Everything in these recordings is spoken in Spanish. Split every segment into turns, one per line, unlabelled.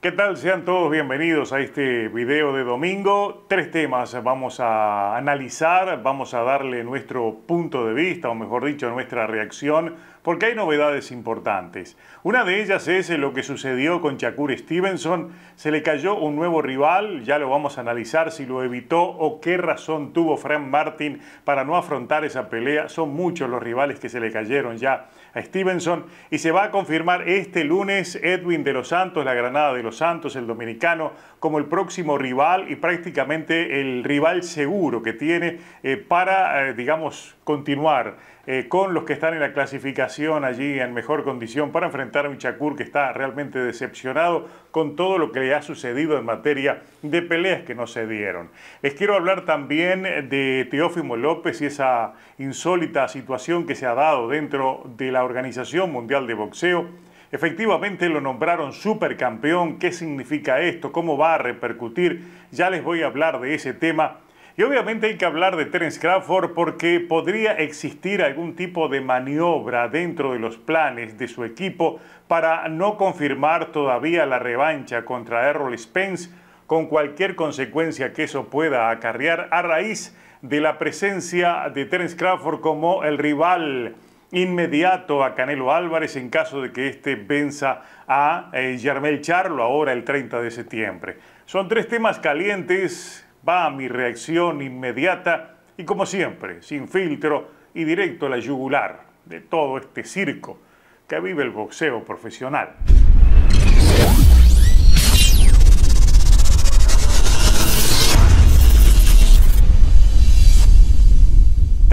¿Qué tal? Sean todos bienvenidos a este video de domingo. Tres temas vamos a analizar, vamos a darle nuestro punto de vista, o mejor dicho, nuestra reacción, porque hay novedades importantes. Una de ellas es lo que sucedió con Shakur Stevenson. Se le cayó un nuevo rival, ya lo vamos a analizar si lo evitó o qué razón tuvo Frank Martin para no afrontar esa pelea. Son muchos los rivales que se le cayeron ya a Stevenson y se va a confirmar este lunes Edwin de los Santos, la Granada de los Santos, el dominicano, como el próximo rival y prácticamente el rival seguro que tiene eh, para, eh, digamos, continuar eh, con los que están en la clasificación allí en mejor condición para enfrentar a Michacur que está realmente decepcionado con todo lo que le ha sucedido en materia de peleas que no se dieron. Les quiero hablar también de Teófimo López y esa insólita situación que se ha dado dentro de la Organización Mundial de Boxeo. Efectivamente lo nombraron supercampeón. ¿Qué significa esto? ¿Cómo va a repercutir? Ya les voy a hablar de ese tema. Y obviamente hay que hablar de Terence Crawford porque podría existir algún tipo de maniobra dentro de los planes de su equipo para no confirmar todavía la revancha contra Errol Spence con cualquier consecuencia que eso pueda acarrear a raíz de la presencia de Terence Crawford como el rival inmediato a Canelo Álvarez en caso de que éste venza a eh, Charlo ahora el 30 de septiembre. Son tres temas calientes, va mi reacción inmediata y como siempre, sin filtro y directo a la yugular de todo este circo que vive el boxeo profesional.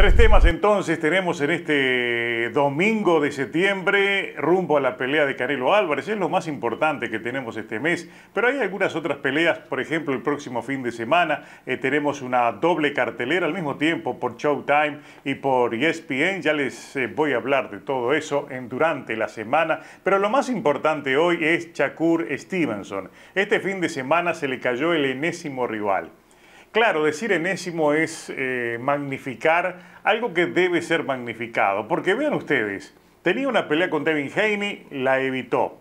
Tres temas entonces tenemos en este domingo de septiembre rumbo a la pelea de Canelo Álvarez. Es lo más importante que tenemos este mes, pero hay algunas otras peleas. Por ejemplo, el próximo fin de semana eh, tenemos una doble cartelera al mismo tiempo por Showtime y por ESPN. Ya les eh, voy a hablar de todo eso durante la semana. Pero lo más importante hoy es Shakur Stevenson. Este fin de semana se le cayó el enésimo rival. Claro, decir enésimo es eh, magnificar algo que debe ser magnificado, porque vean ustedes, tenía una pelea con Devin Haney, la evitó.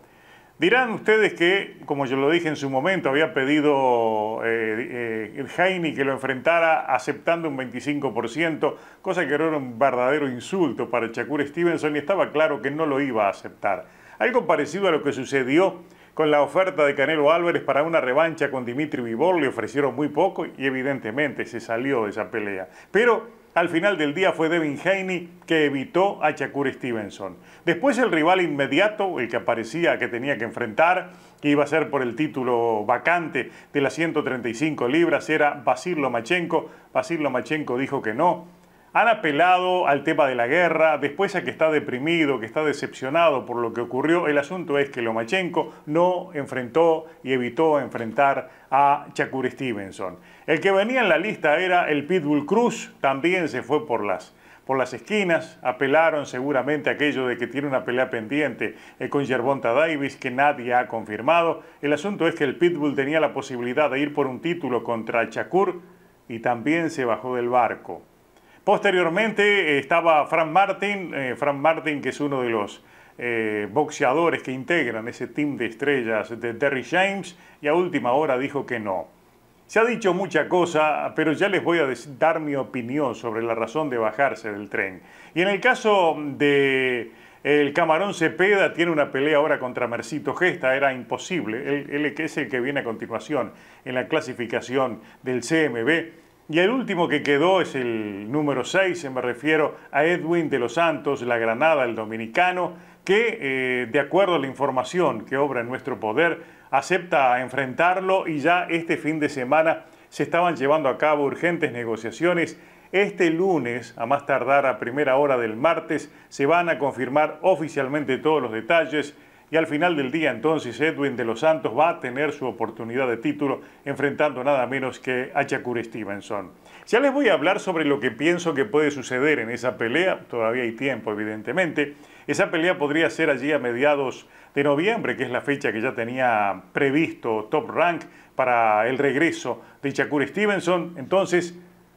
Dirán ustedes que, como yo lo dije en su momento, había pedido eh, eh que lo enfrentara aceptando un 25%, cosa que era un verdadero insulto para Shakur Stevenson y estaba claro que no lo iba a aceptar. Algo parecido a lo que sucedió con la oferta de Canelo Álvarez para una revancha con Dimitri Vivor le ofrecieron muy poco y evidentemente se salió de esa pelea. Pero al final del día fue Devin Haney que evitó a Shakur Stevenson. Después el rival inmediato, el que aparecía que tenía que enfrentar, que iba a ser por el título vacante de las 135 libras, era Basil Lomachenko. Basil Lomachenko dijo que no, han apelado al tema de la guerra, después a que está deprimido, que está decepcionado por lo que ocurrió. El asunto es que Lomachenko no enfrentó y evitó enfrentar a chakur Stevenson. El que venía en la lista era el Pitbull Cruz, también se fue por las por las esquinas, apelaron seguramente a aquello de que tiene una pelea pendiente eh, con Gervonta Davis que nadie ha confirmado. El asunto es que el Pitbull tenía la posibilidad de ir por un título contra Chakur y también se bajó del barco. Posteriormente eh, estaba Frank Martin, eh, Frank Martin que es uno de los eh, boxeadores que integran ese team de estrellas de Terry James y a última hora dijo que no. Se ha dicho mucha cosa, pero ya les voy a dar mi opinión sobre la razón de bajarse del tren. Y en el caso de el Camarón Cepeda tiene una pelea ahora contra Mercito Gesta, era imposible. Él, él es el que viene a continuación en la clasificación del CMB. Y el último que quedó es el número 6, eh, me refiero a Edwin de los Santos, la Granada, el dominicano, que eh, de acuerdo a la información que obra en nuestro poder, acepta enfrentarlo y ya este fin de semana se estaban llevando a cabo urgentes negociaciones. Este lunes, a más tardar a primera hora del martes, se van a confirmar oficialmente todos los detalles y al final del día entonces Edwin de los Santos va a tener su oportunidad de título enfrentando nada menos que a Shakur Stevenson. Ya les voy a hablar sobre lo que pienso que puede suceder en esa pelea, todavía hay tiempo evidentemente. Esa pelea podría ser allí a mediados de noviembre, que es la fecha que ya tenía previsto Top Rank para el regreso de Shakur Stevenson. Entonces,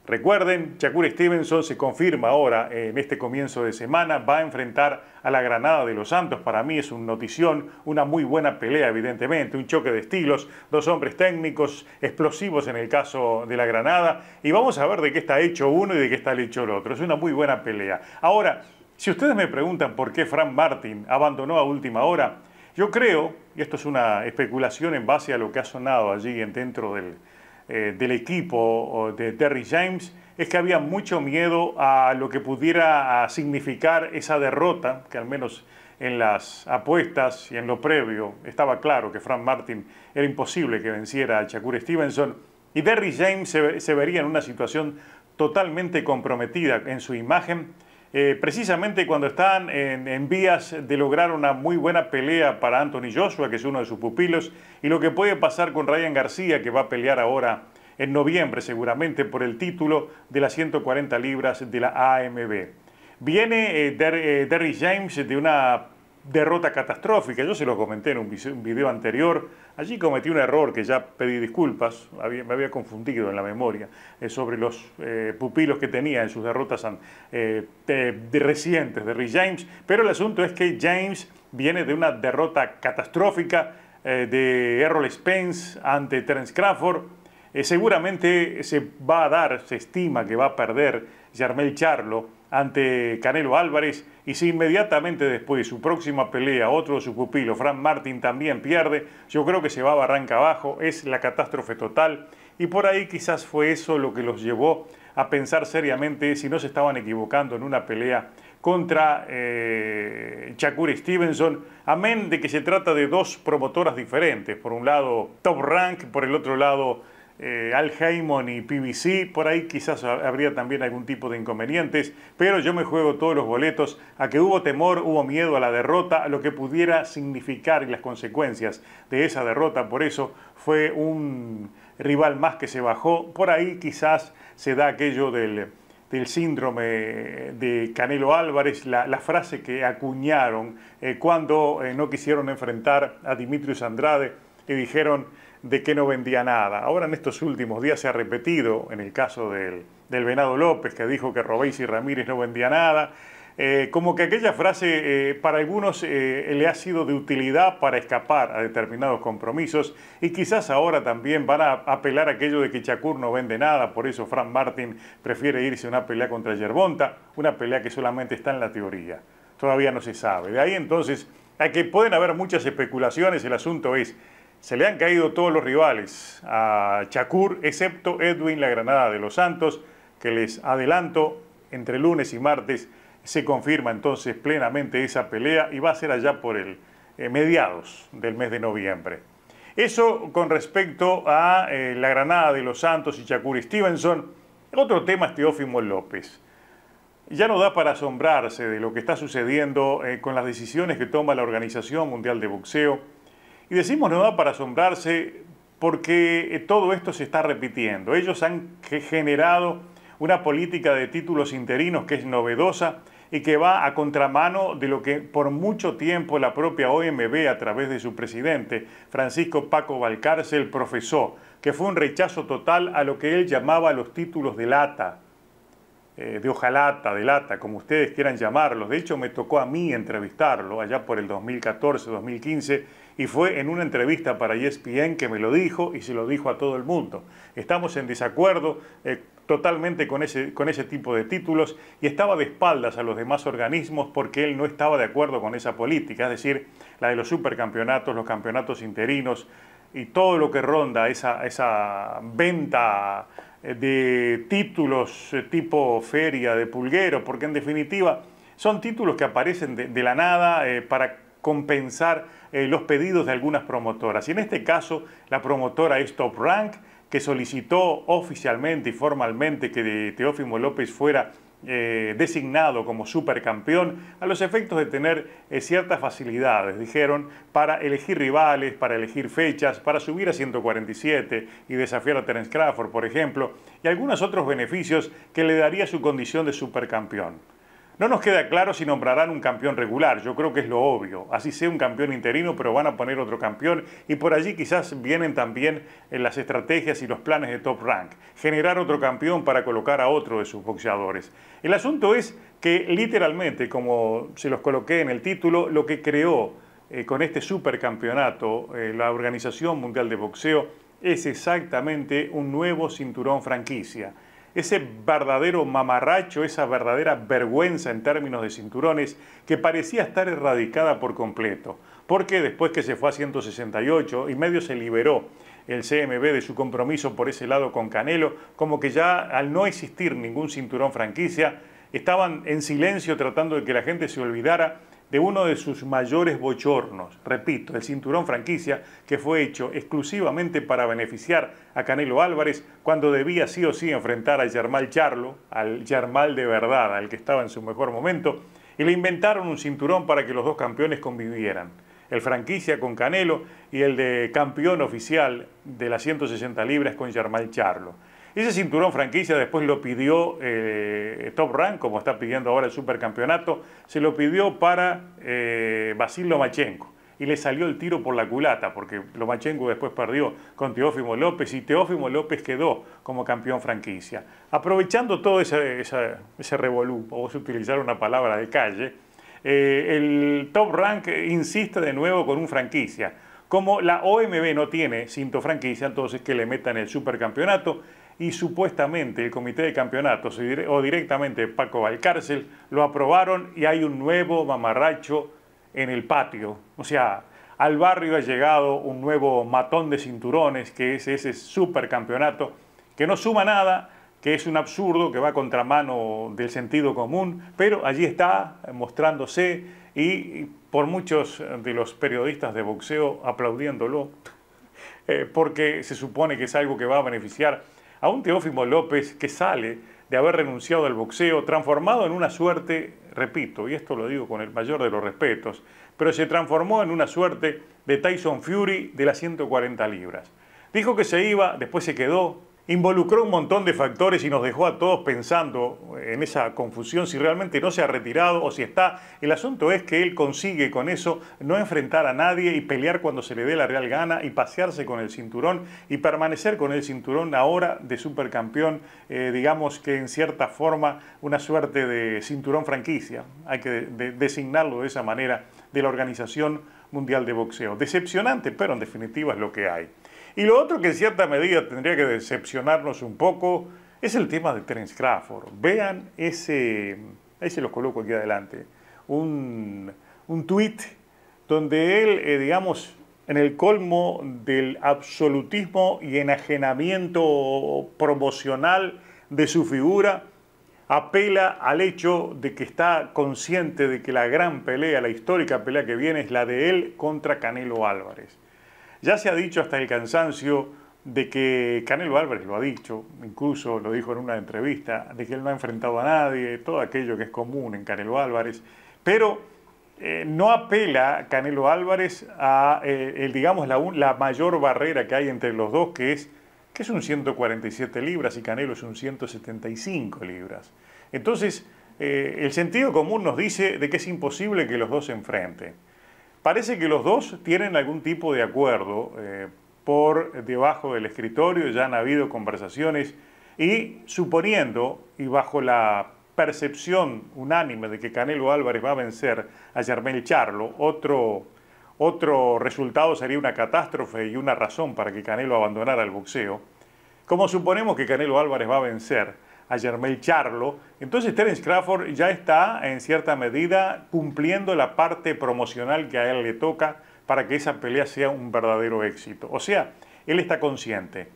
Recuerden, Shakur Stevenson se confirma ahora eh, en este comienzo de semana, va a enfrentar a la Granada de los Santos. Para mí es una notición, una muy buena pelea evidentemente, un choque de estilos, dos hombres técnicos, explosivos en el caso de la Granada. Y vamos a ver de qué está hecho uno y de qué está hecho el otro. Es una muy buena pelea. Ahora, si ustedes me preguntan por qué Frank Martin abandonó a última hora, yo creo, y esto es una especulación en base a lo que ha sonado allí dentro del, eh, del equipo de Terry James es que había mucho miedo a lo que pudiera significar esa derrota, que al menos en las apuestas y en lo previo estaba claro que Frank Martin era imposible que venciera a Shakur Stevenson y Derry James se vería en una situación totalmente comprometida en su imagen eh, precisamente cuando están en, vías de lograr una muy buena pelea para Anthony Joshua, que es uno de sus pupilos, y lo que puede pasar con Ryan García, que va a pelear ahora en noviembre seguramente por el título de las 140 libras de la AMB. Viene eh, eh, Derry James de una derrota catastrófica, yo se lo comenté en un video anterior, Allí cometí un error que ya pedí disculpas, me había confundido en la memoria eh, sobre los eh, pupilos que tenía en sus derrotas eh, de, recientes de Rick James, pero el asunto es que James viene de una derrota catastrófica de Errol Spence ante Terence Crawford. seguramente se va a dar, se estima que va a perder Yarmel Charlo ante Canelo Álvarez y si inmediatamente después su próxima pelea otro de sus pupilos, Frank Martin, también pierde, yo creo que se va a barranca abajo, es la catástrofe total y por ahí quizás fue eso lo que los llevó a pensar seriamente si no se estaban equivocando en una pelea contra eh, Shakur Stevenson, amén de que se trata de dos promotoras diferentes, por un lado Top Rank, por el otro lado eh, Al Alheimon y PBC por ahí quizás habría también algún tipo de inconvenientes, pero yo me juego todos los boletos a que hubo temor, hubo miedo a la derrota, a lo que pudiera significar las consecuencias de esa derrota, por eso fue un rival más que se bajó, por ahí quizás se da aquello del, síndrome de Canelo Álvarez, la, frase que acuñaron eh, cuando eh, no quisieron enfrentar a Dimitrios Andrade y dijeron de que no vendía nada. Ahora en estos últimos días se ha repetido, en el caso del, Venado López, que dijo que Robéis y Ramírez no vendía nada, eh, como que aquella frase eh, para algunos eh, le ha sido de utilidad para escapar a determinados compromisos y quizás ahora también van a apelar a aquello de que Chacur no vende nada, por eso Frank Martin prefiere irse a una pelea contra Yerbonta, una pelea que solamente está en la teoría, todavía no se sabe. De ahí entonces a que pueden haber muchas especulaciones, el asunto es se le han caído todos los rivales a Chacur, excepto Edwin La Granada de los Santos, que les adelanto, entre lunes y martes se confirma entonces plenamente esa pelea y va a ser allá por el eh, mediados del mes de noviembre. Eso con respecto a eh, La Granada de los Santos y Chacur Stevenson. Otro tema es Teófimo López. Ya no da para asombrarse de lo que está sucediendo eh, con las decisiones que toma la Organización Mundial de Boxeo y decimos no da para asombrarse porque eh, todo esto se está repitiendo. Ellos han generado una política de títulos interinos que es novedosa y que va a contramano de lo que por mucho tiempo la propia OMB a través de su presidente, Francisco Paco Valcárcel, profesó, que fue un rechazo total a lo que él llamaba los títulos de lata, eh, de hojalata, de lata, como ustedes quieran llamarlos. De hecho, me tocó a mí entrevistarlo allá por el 2014-2015 y fue en una entrevista para ESPN que me lo dijo y se lo dijo a todo el mundo. Estamos en desacuerdo eh, totalmente con ese, con ese tipo de títulos y estaba de espaldas a los demás organismos porque él no estaba de acuerdo con esa política, es decir, la de los supercampeonatos, los campeonatos interinos y todo lo que ronda esa, venta eh, de títulos eh, tipo feria de pulguero, porque en definitiva son títulos que aparecen de, la nada para compensar eh, los pedidos de algunas promotoras. Y en este caso, la promotora es Top Rank, que solicitó oficialmente y formalmente que Teófimo López fuera eh, designado como supercampeón a los efectos de tener eh, ciertas facilidades, dijeron, para elegir rivales, para elegir fechas, para subir a 147 y desafiar a Terence Crawford, por ejemplo, y algunos otros beneficios que le daría su condición de supercampeón. No nos queda claro si nombrarán un campeón regular, yo creo que es lo obvio. Así sea un campeón interino, pero van a poner otro campeón y por allí quizás vienen también eh, las estrategias y los planes de Top Rank. Generar otro campeón para colocar a otro de sus boxeadores. El asunto es que literalmente, como se los coloqué en el título, lo que creó eh, con este supercampeonato eh, la Organización Mundial de Boxeo es exactamente un nuevo cinturón franquicia ese verdadero mamarracho, esa verdadera vergüenza en términos de cinturones que parecía estar erradicada por completo. Porque después que se fue a 168 y medio se liberó el CMB de su compromiso por ese lado con Canelo, como que ya al no existir ningún cinturón franquicia, estaban en silencio tratando de que la gente se olvidara de uno de sus mayores bochornos, repito, el cinturón franquicia que fue hecho exclusivamente para beneficiar a Canelo Álvarez cuando debía sí o sí enfrentar a Germán Charlo, al Germán de verdad, al que estaba en su mejor momento, y le inventaron un cinturón para que los dos campeones convivieran. El franquicia con Canelo y el de campeón oficial de las 160 libras con Germán Charlo. Ese cinturón franquicia después lo pidió eh, Top Rank, como está pidiendo ahora el supercampeonato, se lo pidió para eh, Basil Lomachenko. Y le salió el tiro por la culata, porque Lomachenko después perdió con Teófimo López y Teófimo López quedó como campeón franquicia. Aprovechando todo ese, revolú, o vos utilizar una palabra de calle, eh, el Top Rank insiste de nuevo con un franquicia. Como la OMB no tiene cinto franquicia, entonces que le metan el supercampeonato y supuestamente el comité de campeonatos o directamente Paco Valcárcel lo aprobaron y hay un nuevo mamarracho en el patio. O sea, al barrio ha llegado un nuevo matón de cinturones que es ese supercampeonato que no suma nada, que es un absurdo, que va contramano del sentido común, pero allí está mostrándose y por muchos de los periodistas de boxeo aplaudiéndolo, eh, porque se supone que es algo que va a beneficiar a un Teófimo López que sale de haber renunciado al boxeo, transformado en una suerte, repito, y esto lo digo con el mayor de los respetos, pero se transformó en una suerte de Tyson Fury de las 140 libras. Dijo que se iba, después se quedó, involucró un montón de factores y nos dejó a todos pensando en esa confusión si realmente no se ha retirado o si está. El asunto es que él consigue con eso no enfrentar a nadie y pelear cuando se le dé la real gana y pasearse con el cinturón y permanecer con el cinturón ahora de supercampeón, eh, digamos que en cierta forma una suerte de cinturón franquicia, hay que designarlo de esa manera, de la Organización Mundial de Boxeo. Decepcionante, pero en definitiva es lo que hay. Y lo otro que en cierta medida tendría que decepcionarnos un poco es el tema de Terence Crawford. Vean ese, ahí se los coloco aquí adelante, un, un tuit donde él, eh, digamos, en el colmo del absolutismo y enajenamiento promocional de su figura, apela al hecho de que está consciente de que la gran pelea, la histórica pelea que viene es la de él contra Canelo Álvarez. Ya se ha dicho hasta el cansancio de que Canelo Álvarez lo ha dicho, incluso lo dijo en una entrevista, de que él no ha enfrentado a nadie, todo aquello que es común en Canelo Álvarez, pero eh, no apela Canelo Álvarez a, eh, digamos, la, mayor barrera que hay entre los dos, que es que es un 147 libras y Canelo es un 175 libras. Entonces, eh, el sentido común nos dice de que es imposible que los dos se enfrenten. Parece que los dos tienen algún tipo de acuerdo eh, por debajo del escritorio, ya han habido conversaciones y suponiendo y bajo la percepción unánime de que Canelo Álvarez va a vencer a Germán Charlo, otro, otro resultado sería una catástrofe y una razón para que Canelo abandonara el boxeo. Como suponemos que Canelo Álvarez va a vencer, a Jermel Charlo. Entonces Terence Crawford ya está en cierta medida cumpliendo la parte promocional que a él le toca para que esa pelea sea un verdadero éxito. O sea, él está consciente.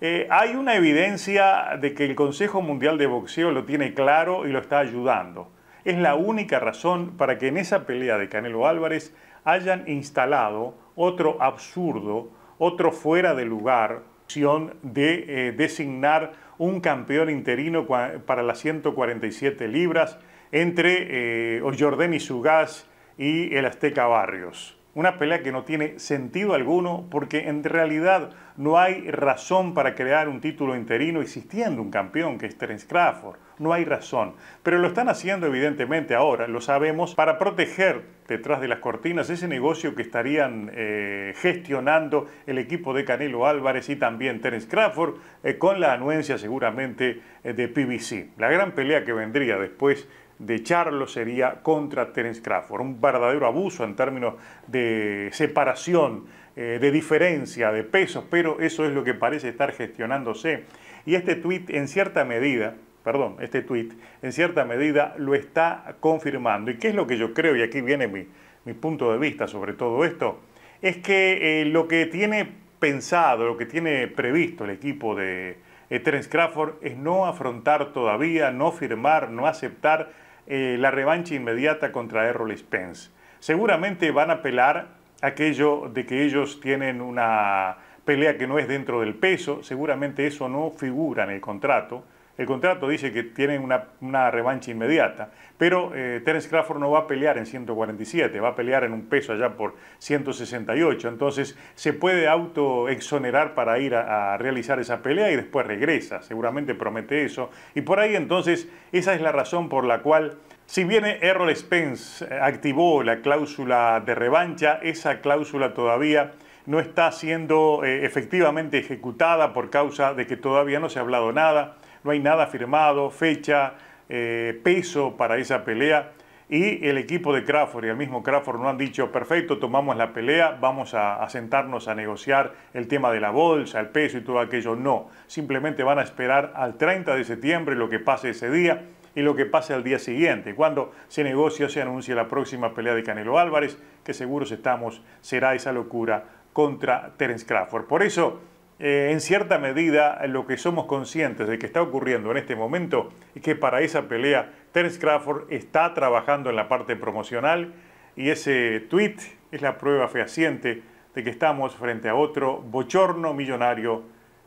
Eh, hay una evidencia de que el Consejo Mundial de Boxeo lo tiene claro y lo está ayudando. Es la única razón para que en esa pelea de Canelo Álvarez hayan instalado otro absurdo, otro fuera de lugar, opción de eh, designar un campeón interino para las 147 libras entre eh, Jordani Sugaz y el Azteca Barrios. Una pelea que no tiene sentido alguno porque en realidad no hay razón para crear un título interino existiendo un campeón que es Terence Crawford no hay razón. Pero lo están haciendo evidentemente ahora, lo sabemos, para proteger detrás de las cortinas ese negocio que estarían eh, gestionando el equipo de Canelo Álvarez y también Terence Crawford, eh, con la anuencia seguramente eh, de PBC. La gran pelea que vendría después de Charlo sería contra Terence Crawford, un verdadero abuso en términos de separación, de diferencia, de pesos, pero eso es lo que parece estar gestionándose. Y este tuit en cierta medida perdón, este tuit, en cierta medida lo está confirmando. ¿Y qué es lo que yo creo? Y aquí viene mi, punto de vista sobre todo esto. Es que eh, lo que tiene pensado, lo que tiene previsto el equipo de eh, Terence Crawford es no afrontar todavía, no firmar, no aceptar eh, la revancha inmediata contra Errol Spence. Seguramente van a apelar aquello de que ellos tienen una pelea que no es dentro del peso, seguramente eso no figura en el contrato. El contrato dice que tiene una, revancha inmediata, pero eh, Terence Crawford no va a pelear en 147, va a pelear en un peso allá por 168, entonces se puede autoexonerar para ir a, realizar esa pelea y después regresa, seguramente promete eso. Y por ahí entonces esa es la razón por la cual... Si bien Errol Spence eh, activó la cláusula de revancha, esa cláusula todavía no está siendo eh, efectivamente ejecutada por causa de que todavía no se ha hablado nada no hay nada firmado, fecha, eh, peso para esa pelea. Y el equipo de Crawford y el mismo Crawford no han dicho, perfecto, tomamos la pelea, vamos a, sentarnos a negociar el tema de la bolsa, el peso y todo aquello. No, simplemente van a esperar al 30 de septiembre lo que pase ese día y lo que pase al día siguiente. Cuando se negocia, se anuncie la próxima pelea de Canelo Álvarez, que seguros estamos será esa locura contra Terence Crawford. Por eso eh, en cierta medida lo que somos conscientes de que está ocurriendo en este momento es que para esa pelea Terence Crawford está trabajando en la parte promocional y ese tweet es la prueba fehaciente de que estamos frente a otro bochorno millonario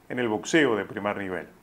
en el boxeo de primer nivel.